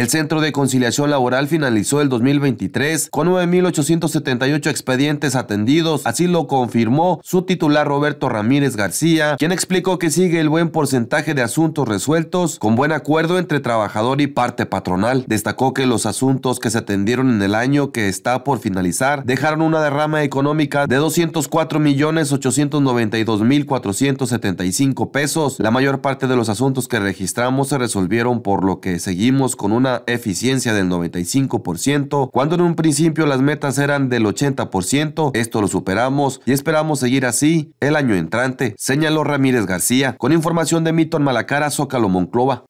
El Centro de Conciliación Laboral finalizó el 2023 con 9.878 expedientes atendidos, así lo confirmó su titular Roberto Ramírez García, quien explicó que sigue el buen porcentaje de asuntos resueltos con buen acuerdo entre trabajador y parte patronal. Destacó que los asuntos que se atendieron en el año que está por finalizar dejaron una derrama económica de 204.892.475 pesos. La mayor parte de los asuntos que registramos se resolvieron por lo que seguimos con una eficiencia del 95%, cuando en un principio las metas eran del 80%, esto lo superamos y esperamos seguir así el año entrante, señaló Ramírez García, con información de Milton Malacara, Zócalo Monclova.